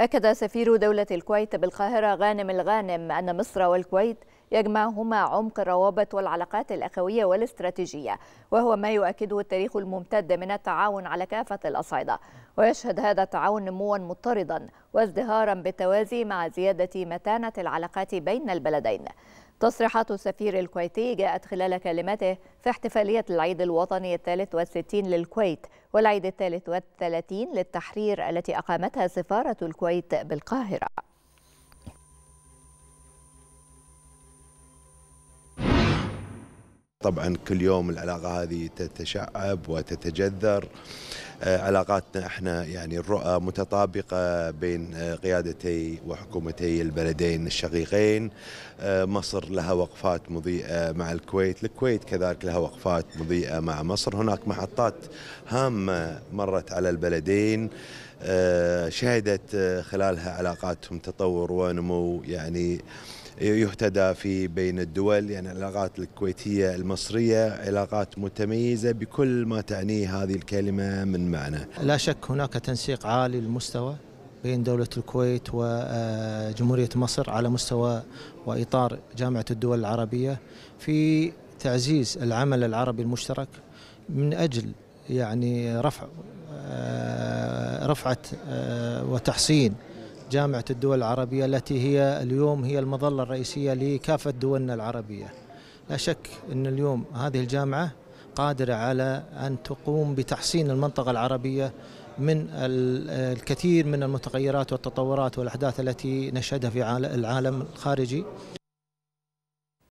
أكد سفير دولة الكويت بالقاهرة غانم الغانم أن مصر والكويت يجمعهما عمق الروابط والعلاقات الأخوية والاستراتيجية وهو ما يؤكده التاريخ الممتد من التعاون على كافة الأصعدة ويشهد هذا التعاون نموا مضطردا وازدهارا بالتوازي مع زيادة متانة العلاقات بين البلدين تصريحات السفير الكويتي جاءت خلال كلمته في احتفالية العيد الوطني الثالث والستين للكويت والعيد الثالث والثلاثين للتحرير التي أقامتها سفارة الكويت بالقاهرة طبعا كل يوم العلاقة هذه تتشعب وتتجذر آه، علاقاتنا احنا يعني الرؤى متطابقه بين آه، قيادتي وحكومتي البلدين الشقيقين آه، مصر لها وقفات مضيئه مع الكويت، الكويت كذلك لها وقفات مضيئه مع مصر، هناك محطات هامه مرت على البلدين آه، شهدت آه، خلالها علاقاتهم تطور ونمو يعني يهتدى في بين الدول يعني العلاقات الكويتية المصرية علاقات متميزة بكل ما تعنيه هذه الكلمة من معنى لا شك هناك تنسيق عالي المستوى بين دولة الكويت وجمهورية آه، مصر على مستوى وإطار جامعة الدول العربية في تعزيز العمل العربي المشترك من أجل يعني رفع رفعة آه، وتحصين جامعة الدول العربية التي هي اليوم هي المظلة الرئيسية لكافة دولنا العربية لا شك أن اليوم هذه الجامعة قادرة على أن تقوم بتحسين المنطقة العربية من آه، الكثير من المتغيرات والتطورات والأحداث التي نشهدها في العالم الخارجي